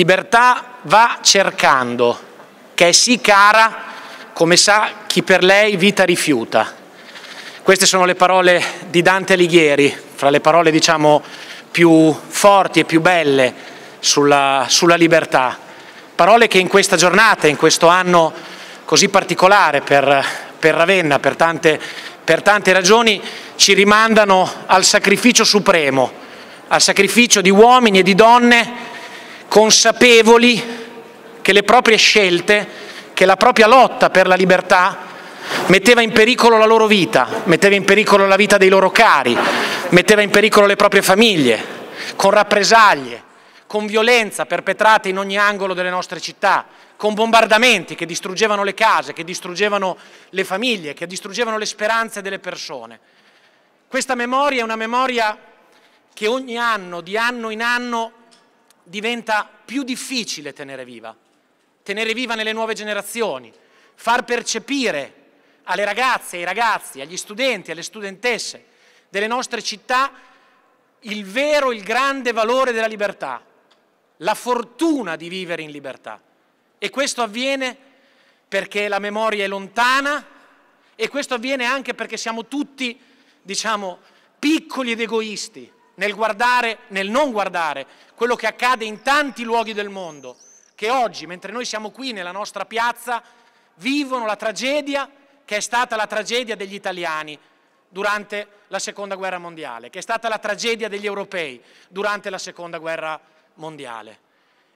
Libertà va cercando, che è sì cara come sa chi per lei vita rifiuta. Queste sono le parole di Dante Alighieri, fra le parole diciamo più forti e più belle sulla, sulla libertà. Parole che in questa giornata, in questo anno così particolare per, per Ravenna, per tante, per tante ragioni, ci rimandano al sacrificio supremo, al sacrificio di uomini e di donne consapevoli che le proprie scelte, che la propria lotta per la libertà metteva in pericolo la loro vita, metteva in pericolo la vita dei loro cari, metteva in pericolo le proprie famiglie, con rappresaglie, con violenza perpetrate in ogni angolo delle nostre città, con bombardamenti che distruggevano le case, che distruggevano le famiglie, che distruggevano le speranze delle persone. Questa memoria è una memoria che ogni anno, di anno in anno, diventa più difficile tenere viva, tenere viva nelle nuove generazioni, far percepire alle ragazze, ai ragazzi, agli studenti, alle studentesse delle nostre città il vero, il grande valore della libertà, la fortuna di vivere in libertà. E questo avviene perché la memoria è lontana e questo avviene anche perché siamo tutti, diciamo, piccoli ed egoisti nel guardare, nel non guardare quello che accade in tanti luoghi del mondo, che oggi, mentre noi siamo qui nella nostra piazza, vivono la tragedia che è stata la tragedia degli italiani durante la Seconda Guerra Mondiale, che è stata la tragedia degli europei durante la Seconda Guerra Mondiale.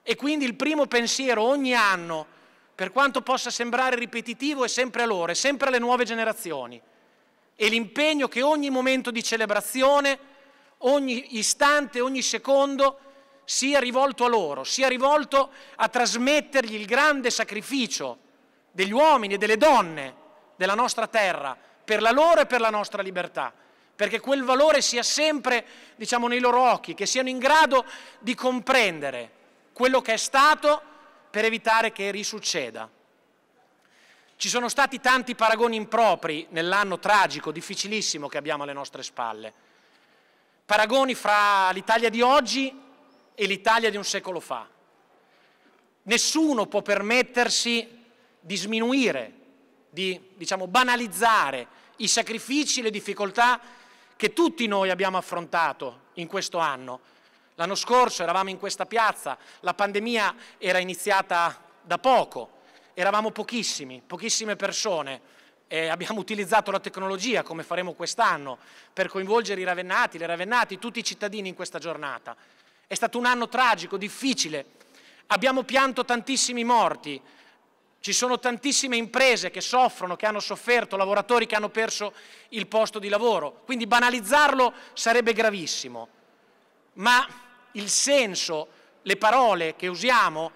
E quindi il primo pensiero ogni anno, per quanto possa sembrare ripetitivo, è sempre a loro, è sempre alle nuove generazioni. E l'impegno che ogni momento di celebrazione ogni istante, ogni secondo sia rivolto a loro, sia rivolto a trasmettergli il grande sacrificio degli uomini e delle donne della nostra terra per la loro e per la nostra libertà, perché quel valore sia sempre, diciamo, nei loro occhi, che siano in grado di comprendere quello che è stato per evitare che risucceda. Ci sono stati tanti paragoni impropri nell'anno tragico, difficilissimo che abbiamo alle nostre spalle Paragoni fra l'Italia di oggi e l'Italia di un secolo fa. Nessuno può permettersi di sminuire, di diciamo, banalizzare i sacrifici, le difficoltà che tutti noi abbiamo affrontato in questo anno. L'anno scorso eravamo in questa piazza, la pandemia era iniziata da poco, eravamo pochissimi, pochissime persone eh, abbiamo utilizzato la tecnologia, come faremo quest'anno, per coinvolgere i ravennati, le ravennati, tutti i cittadini in questa giornata. È stato un anno tragico, difficile. Abbiamo pianto tantissimi morti, ci sono tantissime imprese che soffrono, che hanno sofferto, lavoratori che hanno perso il posto di lavoro. Quindi banalizzarlo sarebbe gravissimo. Ma il senso, le parole che usiamo,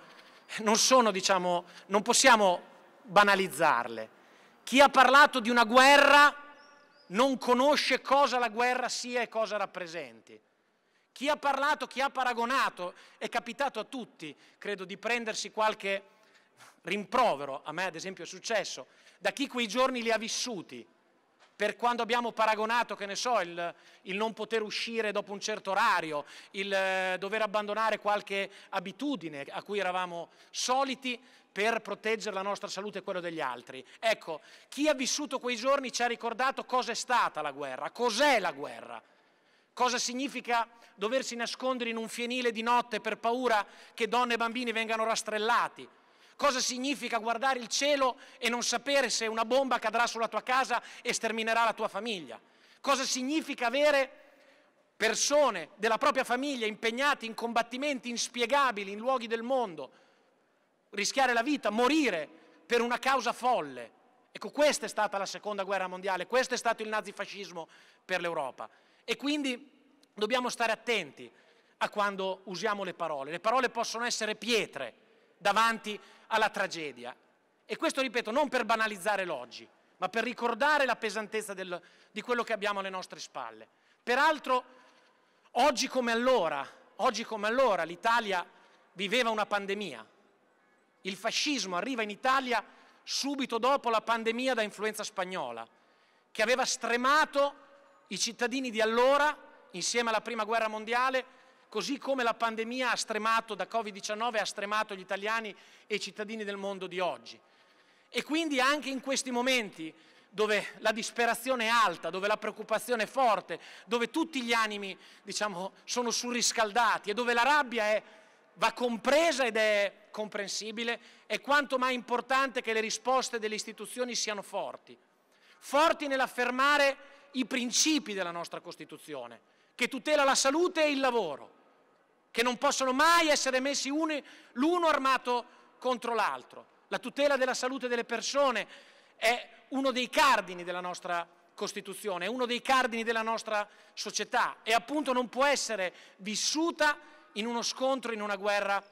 non, sono, diciamo, non possiamo banalizzarle. Chi ha parlato di una guerra non conosce cosa la guerra sia e cosa rappresenti. Chi ha parlato, chi ha paragonato, è capitato a tutti, credo, di prendersi qualche rimprovero, a me ad esempio è successo, da chi quei giorni li ha vissuti per quando abbiamo paragonato, che ne so, il, il non poter uscire dopo un certo orario, il eh, dover abbandonare qualche abitudine a cui eravamo soliti per proteggere la nostra salute e quella degli altri. Ecco, chi ha vissuto quei giorni ci ha ricordato cosa è stata la guerra, cos'è la guerra cosa significa doversi nascondere in un fienile di notte per paura che donne e bambini vengano rastrellati, Cosa significa guardare il cielo e non sapere se una bomba cadrà sulla tua casa e sterminerà la tua famiglia? Cosa significa avere persone della propria famiglia impegnate in combattimenti inspiegabili in luoghi del mondo, rischiare la vita, morire per una causa folle? Ecco, questa è stata la seconda guerra mondiale, questo è stato il nazifascismo per l'Europa. E quindi dobbiamo stare attenti a quando usiamo le parole. Le parole possono essere pietre davanti alla tragedia. E questo, ripeto, non per banalizzare l'oggi, ma per ricordare la pesantezza del, di quello che abbiamo alle nostre spalle. Peraltro, oggi come allora, oggi come allora l'Italia viveva una pandemia. Il fascismo arriva in Italia subito dopo la pandemia da influenza spagnola, che aveva stremato i cittadini di allora, insieme alla Prima Guerra Mondiale, così come la pandemia ha stremato da Covid-19 ha stremato gli italiani e i cittadini del mondo di oggi. E quindi anche in questi momenti dove la disperazione è alta, dove la preoccupazione è forte, dove tutti gli animi diciamo, sono surriscaldati e dove la rabbia è, va compresa ed è comprensibile, è quanto mai importante che le risposte delle istituzioni siano forti, forti nell'affermare i principi della nostra Costituzione che tutela la salute e il lavoro, che non possono mai essere messi l'uno armato contro l'altro. La tutela della salute delle persone è uno dei cardini della nostra Costituzione, è uno dei cardini della nostra società e appunto non può essere vissuta in uno scontro, in una guerra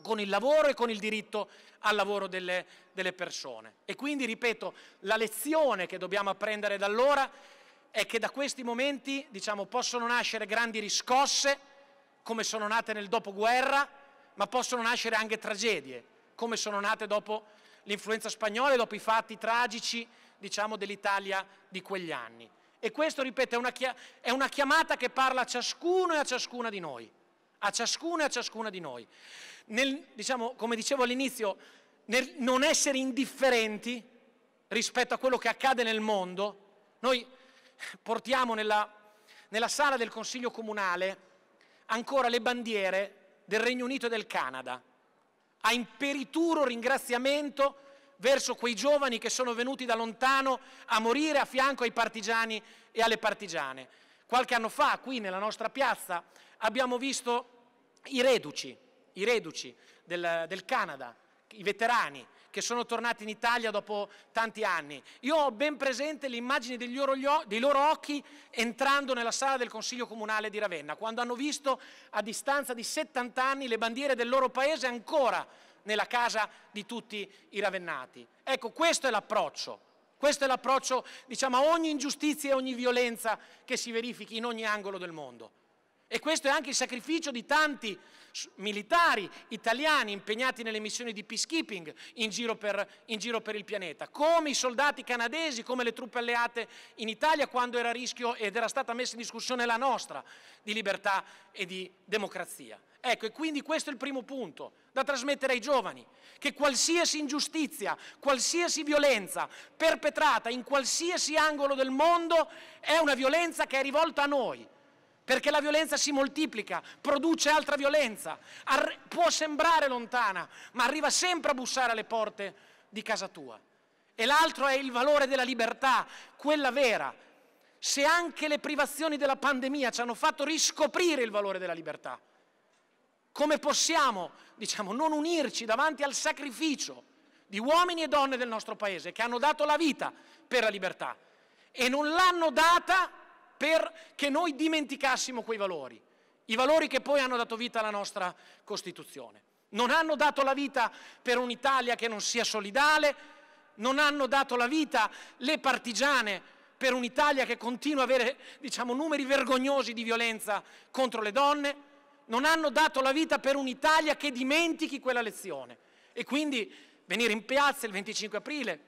con il lavoro e con il diritto al lavoro delle, delle persone. E quindi, ripeto, la lezione che dobbiamo apprendere da allora è che da questi momenti diciamo, possono nascere grandi riscosse, come sono nate nel dopoguerra, ma possono nascere anche tragedie, come sono nate dopo l'influenza spagnola e dopo i fatti tragici diciamo, dell'Italia di quegli anni. E questo, ripeto, è una, chiamata che parla a ciascuno e a ciascuna di noi. A ciascuno e a ciascuna di noi. Nel, diciamo, come dicevo all'inizio, nel non essere indifferenti rispetto a quello che accade nel mondo, noi portiamo nella, nella sala del Consiglio Comunale ancora le bandiere del Regno Unito e del Canada, a imperituro ringraziamento verso quei giovani che sono venuti da lontano a morire a fianco ai partigiani e alle partigiane. Qualche anno fa, qui nella nostra piazza, abbiamo visto i reduci, i reduci del, del Canada, i veterani, che sono tornati in Italia dopo tanti anni. Io ho ben presente l'immagine dei loro, occhi entrando nella sala del Consiglio Comunale di Ravenna, quando hanno visto a distanza di 70 anni le bandiere del loro paese ancora nella casa di tutti i ravennati. Ecco, questo è l'approccio. Questo è l'approccio diciamo, a ogni ingiustizia e ogni violenza che si verifichi in ogni angolo del mondo. E questo è anche il sacrificio di tanti militari italiani impegnati nelle missioni di peacekeeping in giro, per, in giro per il pianeta, come i soldati canadesi, come le truppe alleate in Italia quando era a rischio ed era stata messa in discussione la nostra di libertà e di democrazia. Ecco, e quindi questo è il primo punto da trasmettere ai giovani, che qualsiasi ingiustizia, qualsiasi violenza perpetrata in qualsiasi angolo del mondo è una violenza che è rivolta a noi, perché la violenza si moltiplica, produce altra violenza, Ar- può sembrare lontana, ma arriva sempre a bussare alle porte di casa tua. E l'altro è il valore della libertà, quella vera. Se anche le privazioni della pandemia ci hanno fatto riscoprire il valore della libertà, come possiamo, diciamo, non unirci davanti al sacrificio di uomini e donne del nostro paese che hanno dato la vita per la libertà e non l'hanno data perché noi dimenticassimo quei valori, i valori che poi hanno dato vita alla nostra Costituzione. Non hanno dato la vita per un'Italia che non sia solidale, non hanno dato la vita le partigiane per un'Italia che continua ad avere diciamo, numeri vergognosi di violenza contro le donne, non hanno dato la vita per un'Italia che dimentichi quella lezione. E quindi venire in piazza il 25 aprile,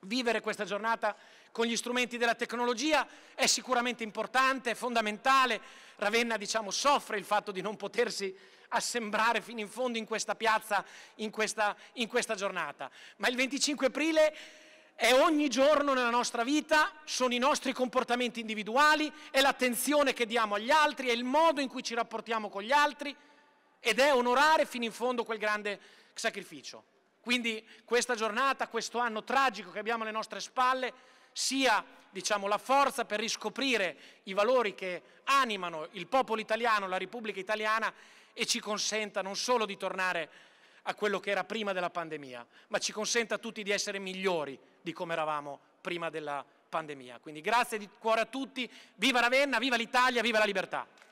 vivere questa giornata con gli strumenti della tecnologia è sicuramente importante, è fondamentale. Ravenna diciamo, soffre il fatto di non potersi assembrare fino in fondo in questa piazza, in questa, in questa giornata. Ma il 25 aprile è ogni giorno nella nostra vita, sono i nostri comportamenti individuali, è l'attenzione che diamo agli altri, è il modo in cui ci rapportiamo con gli altri ed è onorare fino in fondo quel grande sacrificio. Quindi questa giornata, questo anno tragico che abbiamo alle nostre spalle, sia diciamo, la forza per riscoprire i valori che animano il popolo italiano, la Repubblica italiana e ci consenta non solo di tornare a quello che era prima della pandemia, ma ci consenta a tutti di essere migliori di come eravamo prima della pandemia. Quindi grazie di cuore a tutti, viva Ravenna, viva l'Italia, viva la libertà.